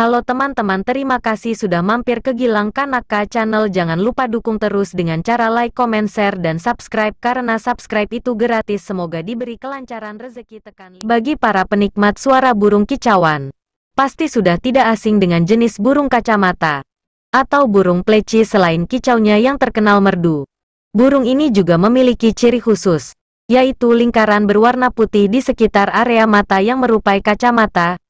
Halo teman-teman terima kasih sudah mampir ke Gilang Kanaka channel jangan lupa dukung terus dengan cara like, comment, share, dan subscribe karena subscribe itu gratis semoga diberi kelancaran rezeki tekan Bagi para penikmat suara burung kicauan, pasti sudah tidak asing dengan jenis burung kacamata atau burung pleci selain kicaunya yang terkenal merdu. Burung ini juga memiliki ciri khusus, yaitu lingkaran berwarna putih di sekitar area mata yang merupai kacamata,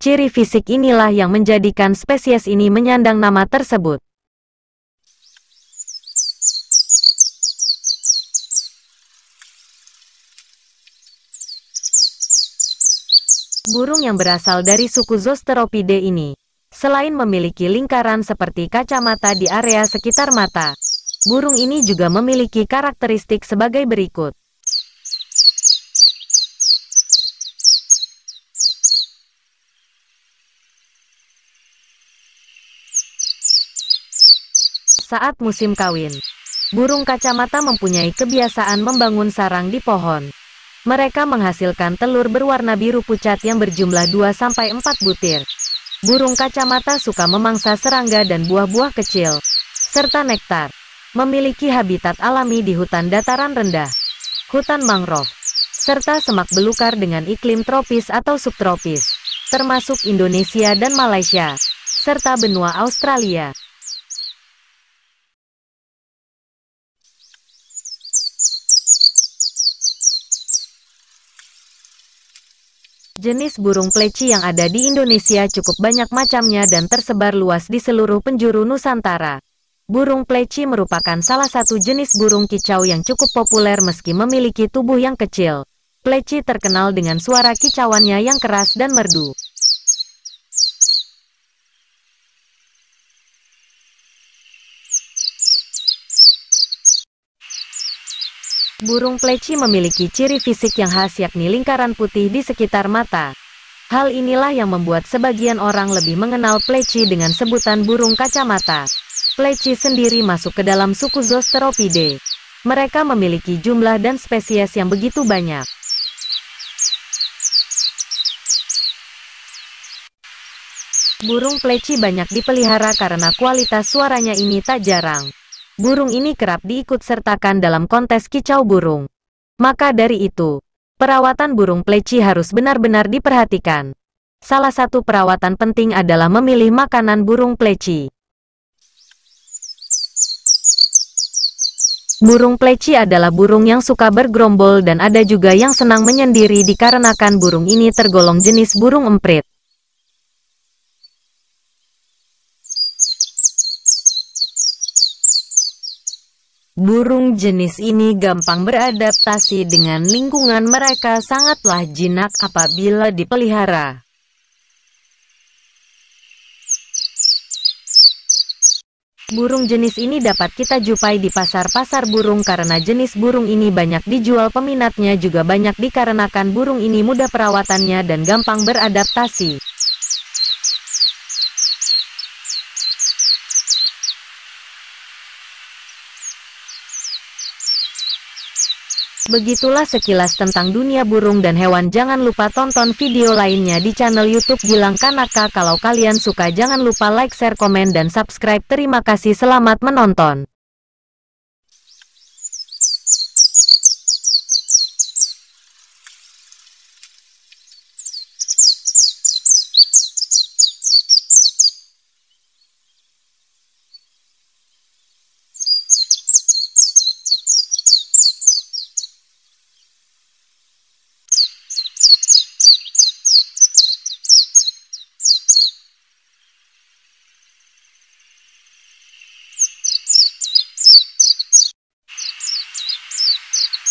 Ciri fisik inilah yang menjadikan spesies ini menyandang nama tersebut. Burung yang berasal dari suku Zosteropide ini, selain memiliki lingkaran seperti kacamata di area sekitar mata, burung ini juga memiliki karakteristik sebagai berikut. saat musim kawin. Burung kacamata mempunyai kebiasaan membangun sarang di pohon. Mereka menghasilkan telur berwarna biru pucat yang berjumlah 2-4 butir. Burung kacamata suka memangsa serangga dan buah-buah kecil, serta nektar. Memiliki habitat alami di hutan dataran rendah, hutan mangrove, serta semak belukar dengan iklim tropis atau subtropis, termasuk Indonesia dan Malaysia, serta benua Australia. Jenis burung pleci yang ada di Indonesia cukup banyak macamnya dan tersebar luas di seluruh penjuru Nusantara. Burung pleci merupakan salah satu jenis burung kicau yang cukup populer meski memiliki tubuh yang kecil. Pleci terkenal dengan suara kicauannya yang keras dan merdu. Burung pleci memiliki ciri fisik yang khas yakni lingkaran putih di sekitar mata. Hal inilah yang membuat sebagian orang lebih mengenal pleci dengan sebutan burung kacamata. Pleci sendiri masuk ke dalam suku Zosteropidae. Mereka memiliki jumlah dan spesies yang begitu banyak. Burung pleci banyak dipelihara karena kualitas suaranya ini tak jarang burung ini kerap diikutsertakan dalam kontes kicau burung. Maka dari itu, perawatan burung pleci harus benar-benar diperhatikan. Salah satu perawatan penting adalah memilih makanan burung pleci. Burung pleci adalah burung yang suka bergerombol dan ada juga yang senang menyendiri dikarenakan burung ini tergolong jenis burung emprit. Burung jenis ini gampang beradaptasi dengan lingkungan mereka sangatlah jinak apabila dipelihara. Burung jenis ini dapat kita jumpai di pasar-pasar burung karena jenis burung ini banyak dijual peminatnya juga banyak dikarenakan burung ini mudah perawatannya dan gampang beradaptasi. Begitulah sekilas tentang dunia burung dan hewan jangan lupa tonton video lainnya di channel youtube Gilang Kanaka kalau kalian suka jangan lupa like share komen dan subscribe terima kasih selamat menonton